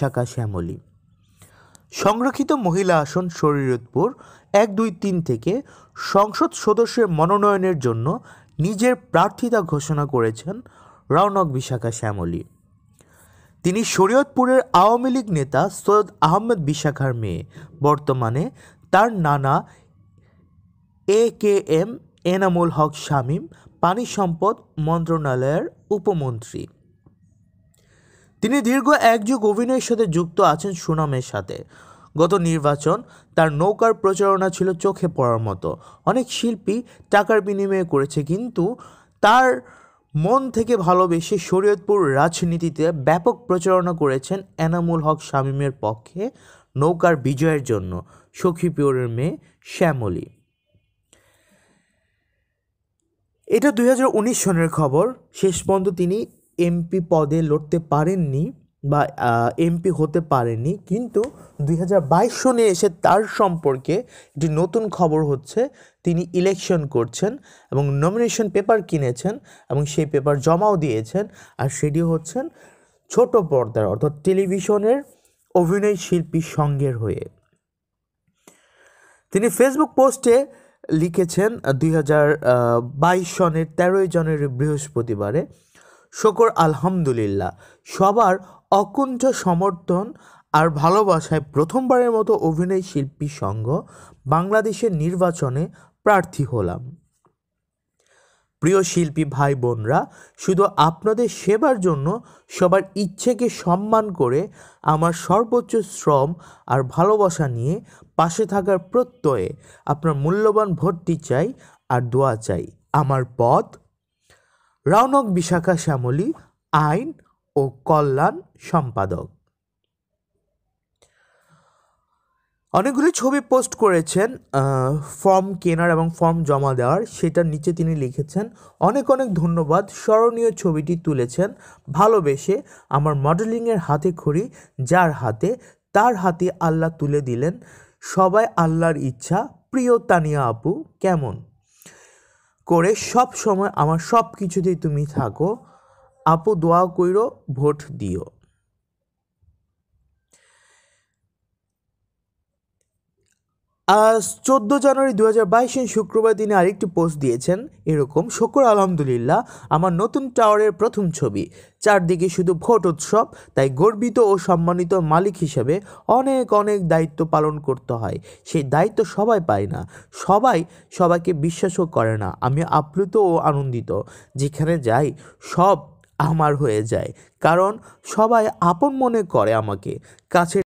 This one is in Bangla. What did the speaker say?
শাখা শ্যামলী সংরক্ষিত মহিলা আসন শরীরতপুর এক দুই তিন থেকে সংসদ সদস্যের মনোনয়নের জন্য নিজের প্রার্থিতা ঘোষণা করেছেন রওনক বিশাখা শ্যামলী তিনি শরীয়তপুরের আওয়ামী লীগ নেতা সৈয়দ আহমেদ বিশাখার মেয়ে বর্তমানে তার নানা A K M Enamul Haque Shamim পানি সম্পদ মন্ত্রণালয়ের উপমন্ত্রী তিনি দীর্ঘ এক যুগ অভিনয়ের সাথে যুক্ত আছেন সুনামের সাথে গত নির্বাচন তার নৌকার প্রচারণা ছিল চোখে পড়ার মতো অনেক শিল্পী টাকার বিনিময়ে করেছে কিন্তু তার মন থেকে ভালোবেসে শরীয়তপুর রাজনীতিতে ব্যাপক প্রচারণা করেছেন এনামুল হক শামীমের পক্ষে নৌকার বিজয়ের জন্য পিওরের মেয়ে শ্যামলী এটা দুই সনের খবর শেষ পর্যন্ত তিনি এমপি পদে লড়তে পারেননি বা এমপি হতে পারেনি কিন্তু দুই সনে এসে তার সম্পর্কে একটি নতুন খবর হচ্ছে তিনি ইলেকশন করছেন এবং নমিনেশন পেপার কিনেছেন এবং সেই পেপার জমাও দিয়েছেন আর সেটি হচ্ছেন ছোট পর্দার অর্থাৎ টেলিভিশনের অভিনয় শিল্পী সঙ্গের হয়ে তিনি ফেসবুক পোস্টে লিখেছেন দুই সনের তেরোই জানুয়ারি বৃহস্পতিবারে শকর আলহামদুলিল্লাহ সবার অকুণ্ঠ সমর্থন আর ভালোবাসায় প্রথমবারের মতো অভিনয় শিল্পী সংঘ বাংলাদেশের নির্বাচনে প্রার্থী হলাম প্রিয় শিল্পী ভাই বোনরা শুধু আপনাদের সেবার জন্য সবার ইচ্ছেকে সম্মান করে আমার সর্বোচ্চ শ্রম আর ভালোবাসা নিয়ে পাশে থাকার প্রত্যয়ে আপনার মূল্যবান ভোটটি চাই আর দোয়া চাই আমার পথ রৌনক বিশাখা শ্যামলী আইন ও কল্যাণ সম্পাদক অনেকগুলি ছবি পোস্ট করেছেন ফর্ম কেনার এবং ফর্ম জমা দেওয়ার সেটার নিচে তিনি লিখেছেন অনেক অনেক ধন্যবাদ স্মরণীয় ছবিটি তুলেছেন ভালোবেসে আমার মডেলিংয়ের হাতে খড়ি যার হাতে তার হাতে আল্লাহ তুলে দিলেন সবাই আল্লাহর ইচ্ছা প্রিয় তানিয়া আপু কেমন করে সব সময় আমার সব কিছুতেই তুমি থাকো আপু দোয়া কইরো ভোট দিও আজ চোদ্দ জানুয়ারি দু হাজার বাইশে শুক্রবার দিনে আরেকটি পোস্ট দিয়েছেন এরকম শকর আলহামদুলিল্লাহ আমার নতুন টাওয়ারের প্রথম ছবি চারদিকে শুধু ভোট উৎসব তাই গর্বিত ও সম্মানিত মালিক হিসেবে অনেক অনেক দায়িত্ব পালন করতে হয় সেই দায়িত্ব সবাই পায় না সবাই সবাইকে বিশ্বাসও করে না আমি আপ্লুত ও আনন্দিত যেখানে যাই সব আমার হয়ে যায় কারণ সবাই আপন মনে করে আমাকে কাছে